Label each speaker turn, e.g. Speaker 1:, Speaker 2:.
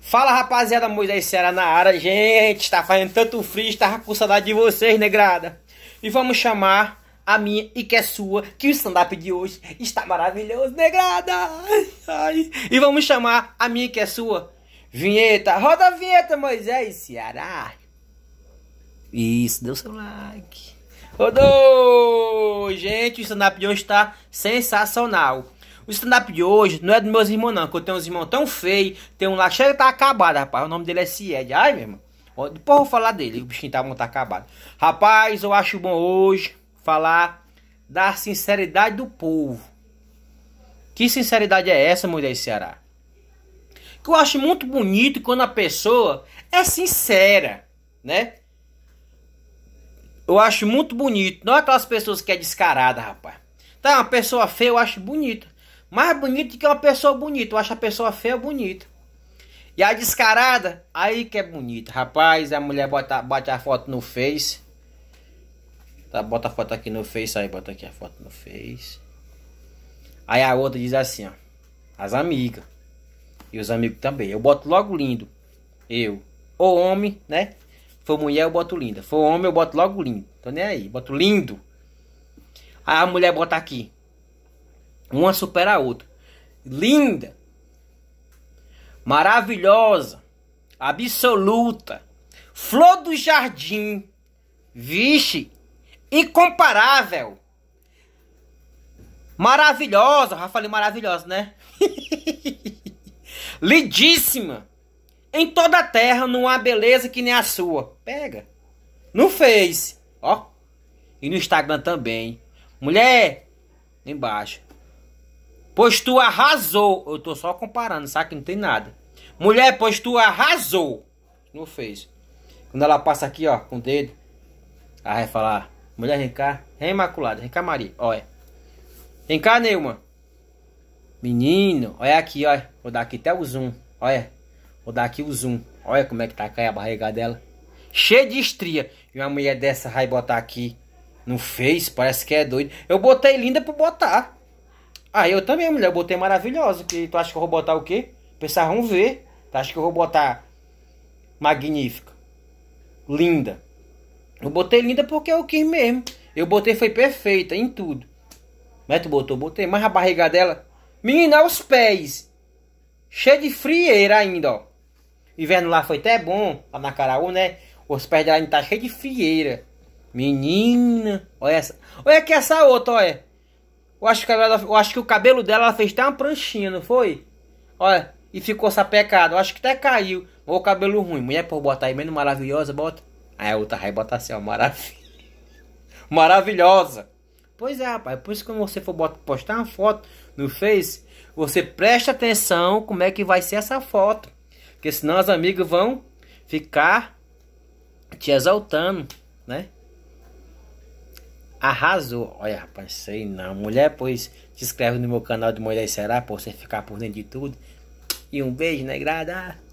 Speaker 1: Fala rapaziada, Moisés Ceará na área, gente, tá fazendo tanto frio, tava com saudade de vocês, negrada. E vamos chamar a minha e que é sua, que o stand-up de hoje está maravilhoso, negrada. Ai. E vamos chamar a minha e que é sua, vinheta, roda a vinheta, Moisés Ceará. Isso, deu seu like. Rodou! Gente, o stand-up de hoje tá sensacional. O stand-up de hoje não é dos meus irmãos, não. Que eu tenho uns irmãos tão feios. Tem um lá, chega tá acabado, rapaz. O nome dele é Cied. Ai, meu irmão. Depois eu vou falar dele. O bichinho tá, tá acabado. Rapaz, eu acho bom hoje falar da sinceridade do povo. Que sinceridade é essa, mulher do Ceará? Que eu acho muito bonito quando a pessoa é sincera, né? Eu acho muito bonito. Não é aquelas pessoas que é descarada, rapaz. Tá, uma pessoa feia eu acho bonita mais bonito que uma pessoa bonita. Eu acho a pessoa feia bonita. E a descarada, aí que é bonita. Rapaz, a mulher bota, bota a foto no Face. Tá, bota a foto aqui no Face, aí bota aqui a foto no Face. Aí a outra diz assim, ó. As amigas. E os amigos também. Eu boto logo lindo. Eu. Ou homem, né? For mulher, eu boto linda. For homem, eu boto logo lindo. Tô nem aí. Boto lindo. Aí a mulher bota aqui. Uma supera a outra. Linda, maravilhosa, absoluta, flor do jardim, vixe, incomparável, maravilhosa, já falei maravilhosa, né? Lindíssima, em toda a terra não há beleza que nem a sua. Pega, no Face, ó, e no Instagram também. Mulher, embaixo pois tu arrasou. Eu tô só comparando, sabe que não tem nada. Mulher, pois tu arrasou. Não fez. Quando ela passa aqui, ó, com o dedo, ela vai falar: Mulher, vem cá, vem imaculada, vem cá, Maria, olha. É. Vem cá, Neuma. Menino, olha aqui, olha. É. Vou dar aqui até o zoom, olha. É. Vou dar aqui o zoom. Olha como é que tá caindo a barriga dela. Cheia de estria. E uma mulher dessa vai botar aqui. Não fez? Parece que é doido. Eu botei linda pra botar. Ah, eu também, mulher, eu botei maravilhosa. Que tu acha que eu vou botar o quê? Pensar, vamos ver. Tu acha que eu vou botar magnífica? Linda. Eu botei linda porque eu quis mesmo. Eu botei foi perfeita em tudo. Mas tu botou, botei. Mas a barriga dela. Menina, os pés. cheio de frieira ainda, ó. Inverno lá foi até bom, lá na Caraú, né? Os pés dela ainda tá cheio de frieira. Menina, olha essa. Olha que essa outra, olha. Eu acho que, ela, eu acho que o cabelo dela ela fez até uma pranchinha, não foi? Olha, e ficou sapecado. Eu acho que até caiu. Ou o cabelo ruim. Mulher, por botar aí menos maravilhosa, bota. Aí a outra vai botar assim, ó, maravilha. Maravilhosa. Pois é, rapaz. Por isso que quando você for botar, postar uma foto no Face, você presta atenção como é que vai ser essa foto. Porque senão as amigas vão ficar te exaltando, né? arrasou. Olha, rapaz, sei não. Mulher, pois se inscreve no meu canal de Mulher Será, pra você ficar por dentro de tudo. E um beijo, negrada. Né,